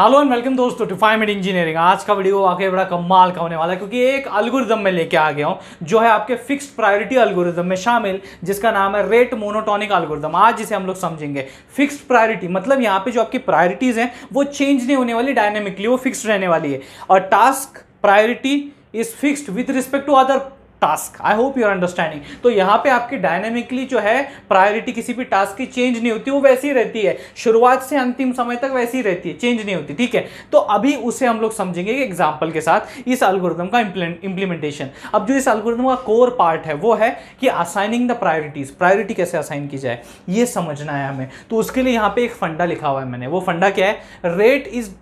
Hello and welcome दोस्तों to फाइमेड engineering आज का वीडियो आके बड़ा कमाल का होने वाला है क्योंकि एक अलगोरिज्म में लेके आ गया हूँ जो है आपके फिक्स्ड प्रायोरिटी अलगोरिज्म में शामिल जिसका नाम है रेट मोनोटॉनिक अलगोरिज्म आज जिसे हम लोग समझेंगे फिक्स्ड प्रायोरिटी मतलब यहाँ पे जो आपकी प्रायोरिटीज़ हैं वो चेंज नहीं होने वाली डायनेमिकली वो फिक्स रहने वाली है और task priority is fixed with respect to other task I hope your understanding तो यहाँ पे आपकी डायनेमिकली जो है प्रायोरिटी किसी भी टास्क की चेंज नहीं होती वो वैसी रहती है शुरुआत से अंतिम समय तक वैसी रहती है चेंज नहीं होती ठीक है तो अभी उसे हम लोग समझेंगे एग्जाम्पल के साथ इस अलगोरिदम का इंप्लीमेंटेशन अब जो इस अलगोरिदम का कोर पार्ट है वो है कि असाइनिंग द प्रायोरिटीज प्रायोरिटी कैसे असाइन की जाए ये समझना है हमें तो उसके लिए यहाँ पे एक फंडा लिखा हुआ है मैंने वो फंडा क्या है rate is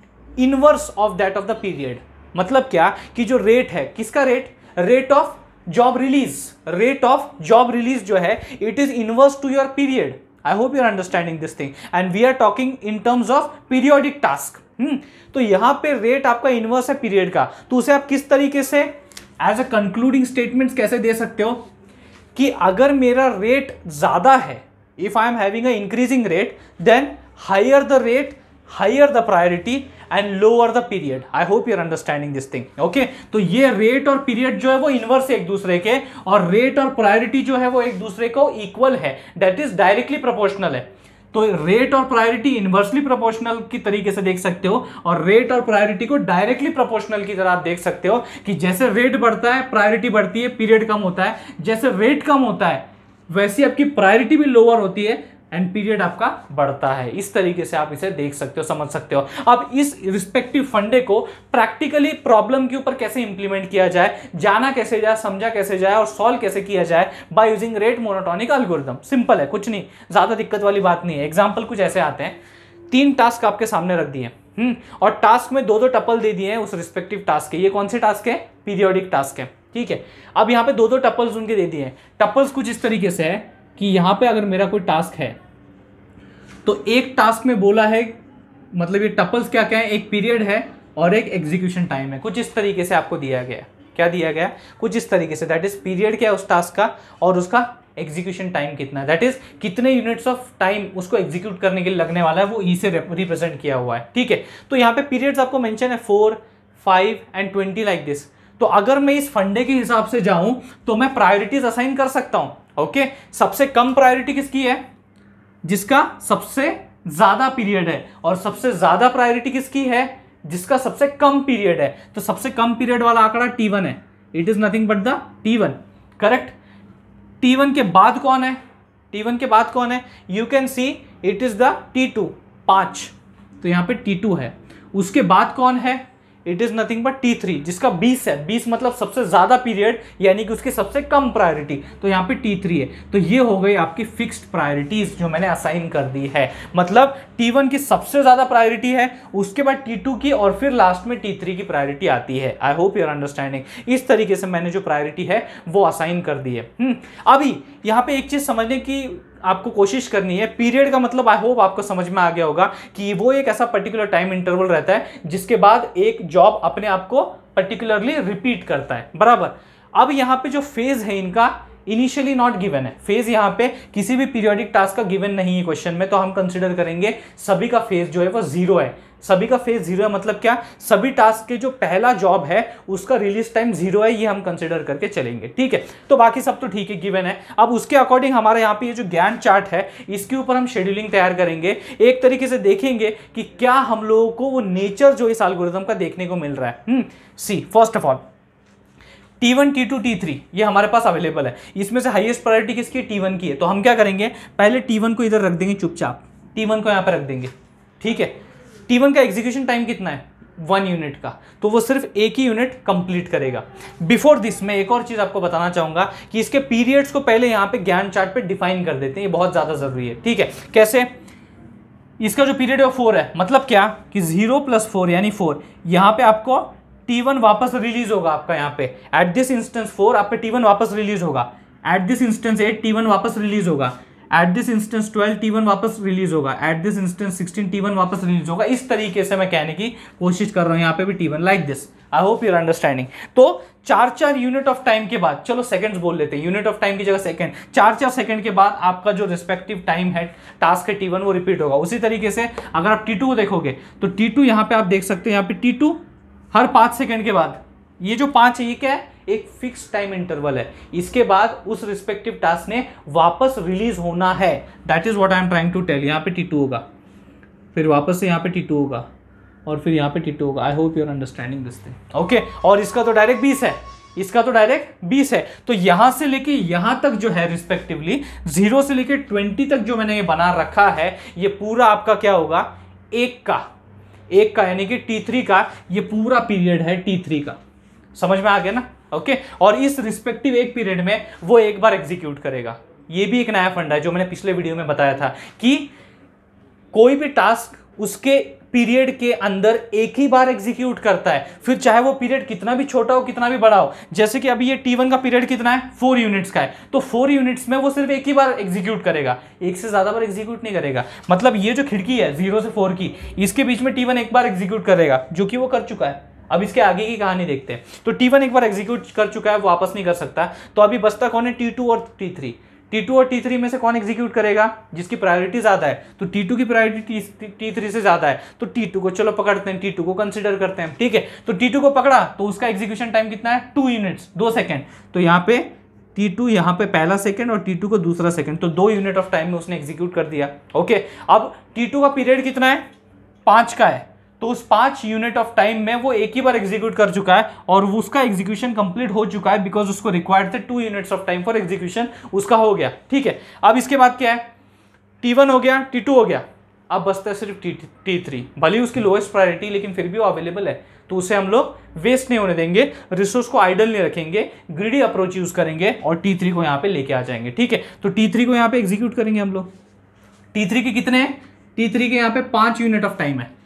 inverse of that of the period मतलब क्या कि जो रेट है किसका rate rate of job release rate of job release जो है it is inverse to your period I hope you are understanding this thing and we are talking in terms of periodic task तो यहां पे rate आपका inverse है period का तो उसे आप किस तरीके से एज अ कंक्लूडिंग स्टेटमेंट कैसे दे सकते हो कि अगर मेरा रेट ज़्यादा है if I am having a increasing rate then higher the rate higher the priority and lower the period I hope your understanding this thing okay तो ये रेट और पीरियड जो है वो इनवर्स एक दूसरे के और रेट और प्रायोरिटी जो है वो एक दूसरे को इक्वल है दैट इज डायरेक्टली प्रोपोर्शनल है तो रेट और प्रायोरिटी इन्वर्सली प्रोपोर्शनल की तरीके से देख सकते हो और रेट और प्रायोरिटी को डायरेक्टली प्रोपोर्शनल की तरह आप देख सकते हो कि जैसे रेट बढ़ता है प्रायोरिटी बढ़ती है पीरियड कम होता है जैसे रेट कम होता है वैसी आपकी प्रायोरिटी भी लोअर होती है एंड पीरियड आपका बढ़ता है इस तरीके से आप इसे देख सकते हो समझ सकते हो अब इस रिस्पेक्टिव फंडे को प्रैक्टिकली प्रॉब्लम के ऊपर कैसे इंप्लीमेंट किया जाए जाना कैसे जाए समझा कैसे जाए और सॉल्व कैसे किया जाए by using rate monotonic algorithm simple है कुछ नहीं ज़्यादा दिक्कत वाली बात नहीं है एग्जाम्पल कुछ ऐसे आते हैं तीन टास्क आपके सामने रख दिए हम्म, और टास्क में दो दो टपल दे दिए हैं उस रिस्पेक्टिव टास्क के ये कौन से टास्क है पीरियोडिक टास्क है ठीक है अब यहाँ पे दो दो टपल्स उनके दे दिए हैं टपल्स कुछ इस तरीके से है कि यहाँ पे अगर मेरा कोई टास्क है तो एक टास्क में बोला है मतलब ये टपल्स क्या क्या है एक पीरियड है और एक एग्जीक्यूशन टाइम है कुछ इस तरीके से आपको दिया गया क्या दिया गया कुछ इस तरीके से दैट इज पीरियड क्या है उस टास्क का और उसका एग्जीक्यूशन टाइम कितना है दैट इज कितने यूनिट्स ऑफ टाइम उसको एग्जीक्यूट करने के लिए लगने वाला है वो ई e से रिप्रेजेंट किया हुआ है ठीक है तो यहाँ पे पीरियड्स आपको मैंशन है four five and twenty like this तो अगर मैं इस फंडे के हिसाब से जाऊं तो मैं प्रायोरिटीज असाइन कर सकता हूं ओके okay? सबसे कम प्रायोरिटी किसकी है जिसका सबसे ज़्यादा पीरियड है और सबसे ज़्यादा प्रायोरिटी किसकी है जिसका सबसे कम पीरियड है तो सबसे कम पीरियड वाला आंकड़ा टी वन है it is nothing but the T one correct T one के बाद कौन है टी वन के बाद कौन है you can see it is the T two पाँच तो यहाँ पे टी टू है उसके बाद कौन है it is nothing but T three जिसका बीस है बीस मतलब सबसे ज़्यादा पीरियड यानी कि उसकी सबसे कम प्रायोरिटी तो यहाँ पे टी थ्री है तो ये हो गई आपकी फिक्स्ड प्रायोरिटीज़ जो मैंने असाइन कर दी है मतलब टी वन की सबसे ज़्यादा प्रायोरिटी है उसके बाद टी टू की और फिर लास्ट में टी थ्री की प्रायोरिटी आती है आई होप यूर अंडरस्टैंडिंग इस तरीके से मैंने जो प्रायोरिटी है वो असाइन कर दी है हुँ? हम्म। अभी यहाँ पे एक चीज़ समझने की आपको कोशिश करनी है पीरियड का मतलब आई होप आपको समझ में आ गया होगा कि वो एक ऐसा पर्टिकुलर टाइम इंटरवल रहता है जिसके बाद एक जॉब अपने आप को पर्टिकुलरली रिपीट करता है बराबर अब यहाँ पे जो फेज़ है इनका इनिशियली नॉट गिवन है फेज यहाँ पे किसी भी पीरियोडिक टास्क का गिवन नहीं है क्वेश्चन में तो हम कंसिडर करेंगे सभी का फेज जो है वो जीरो है सभी का फेज जीरो है मतलब क्या सभी टास्क के जो पहला जॉब है उसका रिलीज टाइम जीरो है ये हम कंसिडर करके चलेंगे ठीक है तो बाकी सब तो ठीक है गिवन है अब उसके अकॉर्डिंग हमारे यहाँ पे ये जो ज्ञान चार्ट है इसके ऊपर हम शेड्यूलिंग तैयार करेंगे एक तरीके से देखेंगे कि क्या हम लोगों को वो नेचर जो इस एल्गोरिदम का देखने को मिल रहा है see first of all T one T two T three ये हमारे पास अवेलेबल है इसमें से हाईएस्ट प्रायोरिटी किसकी टी वन की है तो हम क्या करेंगे पहले T1 को इधर रख देंगे चुपचाप टी वन को यहाँ पर रख देंगे ठीक है T1 का एग्जीक्यूशन टाइम कितना है वन यूनिट का तो वो सिर्फ एक ही यूनिट कंप्लीट करेगा बिफोर दिस मैं एक और चीज़ आपको बताना चाहूंगा कि इसके पीरियड्स को पहले यहां पे ज्ञान चार्ट पे डिफाइन कर देते हैं ये बहुत ज़्यादा ज़रूरी है ठीक है कैसे इसका जो पीरियड है वो फोर है मतलब क्या कि जीरो प्लस फोर यानी फोर यहाँ पे आपको टी वापस रिलीज होगा आपका यहाँ पे एट दिस इंस्टेंस फोर आप पे टी वापस रिलीज होगा at this instance at T वापस रिलीज होगा at this instance twelve T one वापस रिलीज होगा at this instance sixteen T one वापस रिलीज होगा इस तरीके से मैं कहने की कोशिश कर रहा हूँ यहाँ पे भी T one like this I hope your understanding तो चार चार यूनिट ऑफ टाइम के बाद चलो सेकंड्स बोल लेते हैं यूनिट ऑफ टाइम की जगह सेकंड चार चार सेकंड के बाद आपका जो रिस्पेक्टिव टाइम है टास्क है टी वन वो रिपीट होगा उसी तरीके से अगर आप टी टू को देखोगे तो टी टू यहाँ पे आप देख सकते हैं यहाँ पे टी टू हर पाँच सेकेंड के बाद ये जो पाँच है ये क्या है एक फिक्स टाइम इंटरवल है इसके बाद उस रिस्पेक्टिव टास्क ने वापस रिलीज होना है that is what I am trying to tell यहाँ पे टी टू होगा फिर वापस से यहाँ पे टी टू होगा और फिर यहाँ पे टी टू होगा I hope your understanding this thing okay और इसका तो डायरेक्ट बीस है इसका तो डायरेक्ट 20 है तो यहां से लेके यहां तक जो है रिस्पेक्टिवली जीरो से लेके 20 तक जो मैंने ये बना रखा है ये पूरा आपका क्या होगा एक का एक का यानी कि टी थ्री का ये पूरा पीरियड है टी थ्री का समझ में आ गया ना ओके और इस रिस्पेक्टिव एक पीरियड में वो एक बार एग्जीक्यूट करेगा ये भी एक नया फंड है जो मैंने पिछले वीडियो में बताया था कि कोई भी टास्क उसके पीरियड के अंदर एक ही बार एग्जीक्यूट करता है फिर चाहे वो पीरियड कितना भी छोटा हो कितना भी बड़ा हो जैसे कि अभी ये टी वन का पीरियड कितना है फोर यूनिट्स का है तो फोर यूनिट्स में वो सिर्फ एक ही बार एग्जीक्यूट करेगा एक से ज़्यादा बार एग्जीक्यूट नहीं करेगा मतलब ये जो खिड़की है जीरो से फोर की इसके बीच में टी वन एक बार एग्जीक्यूट करेगा जो कि वो कर चुका है अब इसके आगे की कहानी देखते हैं तो टी एक बार एग्जीक्यूट कर चुका है वापस नहीं कर सकता तो अभी बसता कौन है टी और टी T2 और T3 में से कौन एग्जीक्यूट करेगा जिसकी प्रायोरिटी ज़्यादा है तो T2 की प्रायोरिटी T3 से ज़्यादा है तो T2 को चलो पकड़ते हैं T2 को कंसिडर करते हैं ठीक है तो T2 को पकड़ा तो उसका एग्जीक्यूशन टाइम कितना है टू यूनिट्स दो सेकेंड तो यहाँ पे T2 टू यहाँ पे पहला सेकंड और T2 को दूसरा सेकंड तो दो यूनिट ऑफ टाइम में उसने एग्जीक्यूट कर दिया ओके अब टी का पीरियड कितना है पांच का है तो उस पांच यूनिट ऑफ टाइम में वो एक ही बार एग्जीक्यूट कर चुका है और उसका एग्जीक्यूशन कंप्लीट हो चुका है बिकॉज उसको रिक्वायर्ड थे two units of time for execution उसका हो गया ठीक है अब इसके बाद क्या है टी वन हो गया टी टू हो गया अब बसता है सिर्फ टी थ्री भले उसकी लोएस्ट प्रायोरिटी लेकिन फिर भी वो अवेलेबल है तो उसे हम लोग वेस्ट नहीं होने देंगे रिसोर्स को आइडल नहीं रखेंगे ग्रीडी अप्रोच यूज करेंगे और टी थ्री को यहां पे लेके आ जाएंगे ठीक है तो टी थ्री को यहां पे एग्जीक्यूट करेंगे हम लोग टी थ्री के कितने हैं टी थ्री के यहाँ पे पांच यूनिट ऑफ टाइम है